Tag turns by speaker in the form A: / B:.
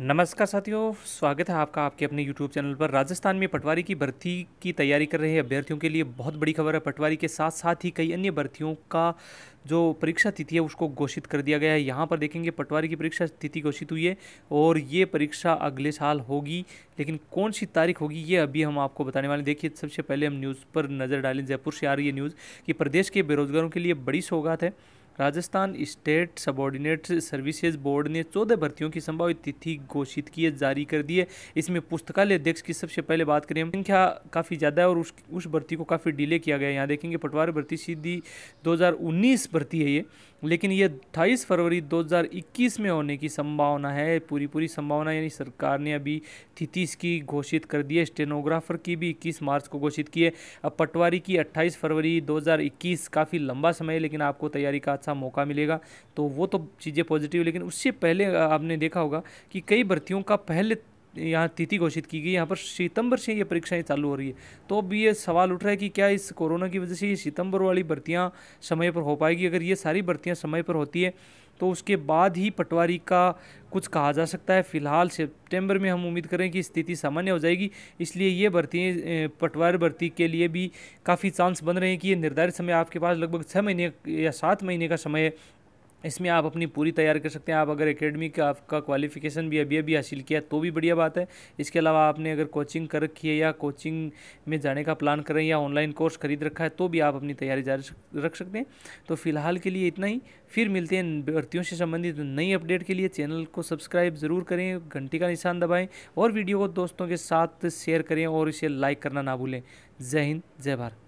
A: नमस्कार साथियों स्वागत है आपका आपके अपने YouTube चैनल पर राजस्थान में पटवारी की भर्ती की तैयारी कर रहे अभ्यर्थियों के लिए बहुत बड़ी खबर है पटवारी के साथ साथ ही कई अन्य भर्तियों का जो परीक्षा तिथि है उसको घोषित कर दिया गया है यहाँ पर देखेंगे पटवारी की परीक्षा तिथि घोषित हुई है और ये परीक्षा अगले साल होगी लेकिन कौन सी तारीख होगी ये अभी हम आपको बताने वाले देखिए सबसे पहले हम न्यूज़ पर नज़र डालें जयपुर से आ रही है न्यूज़ कि प्रदेश के बेरोजगारों के लिए बड़ी सौगात है Rajasthan state subordinate services board ने चौदह भर्तियों की संभावित तिथि घोषित है जारी कर दी है इसमें पुस्तकालय अध्यक्ष की सबसे पहले बात करें संख्या काफ़ी ज़्यादा है और उस उस भर्ती को काफ़ी डिले किया गया है यहाँ देखेंगे पटवार भर्ती सीधी 2019 भर्ती है ये लेकिन ये अट्ठाईस फरवरी 2021 में होने की संभावना है पूरी पूरी संभावना यानी सरकार ने अभी तिथि इसकी घोषित कर दी है स्टेनोग्राफर की भी 21 मार्च को घोषित की है अब पटवारी की 28 फरवरी 2021 काफ़ी लंबा समय है लेकिन आपको तैयारी का अच्छा मौका मिलेगा तो वो तो चीज़ें पॉजिटिव लेकिन उससे पहले आपने देखा होगा कि कई भर्तियों का पहले यहाँ तिथि घोषित की गई यहाँ पर सितंबर से ये परीक्षाएं चालू हो रही है तो अब ये सवाल उठ रहा है कि क्या इस कोरोना की वजह से ये सितंबर वाली भर्तियाँ समय पर हो पाएगी अगर ये सारी भर्तियाँ समय पर होती है तो उसके बाद ही पटवारी का कुछ कहा जा सकता है फिलहाल सितंबर में हम उम्मीद करें कि स्थिति सामान्य हो जाएगी इसलिए ये भर्ती पटवारी भर्ती के लिए भी काफ़ी चांस बन रहे हैं कि ये निर्धारित समय आपके पास लगभग छः महीने या सात महीने का समय है इसमें आप अपनी पूरी तैयारी कर सकते हैं आप अगर एकेडमी का आपका क्वालिफिकेशन भी अभी अभी हासिल किया तो भी बढ़िया बात है इसके अलावा आपने अगर कोचिंग कर रखी है या कोचिंग में जाने का प्लान कर रहे हैं या ऑनलाइन कोर्स खरीद रखा है तो भी आप अपनी तैयारी जारी रख सकते हैं तो फिलहाल के लिए इतना ही फिर मिलते हैं भर्तियों से संबंधित नई अपडेट के लिए चैनल को सब्सक्राइब ज़रूर करें घंटी का निशान दबाएँ और वीडियो को दोस्तों के साथ शेयर करें और इसे लाइक करना ना भूलें जय हिंद जय भारत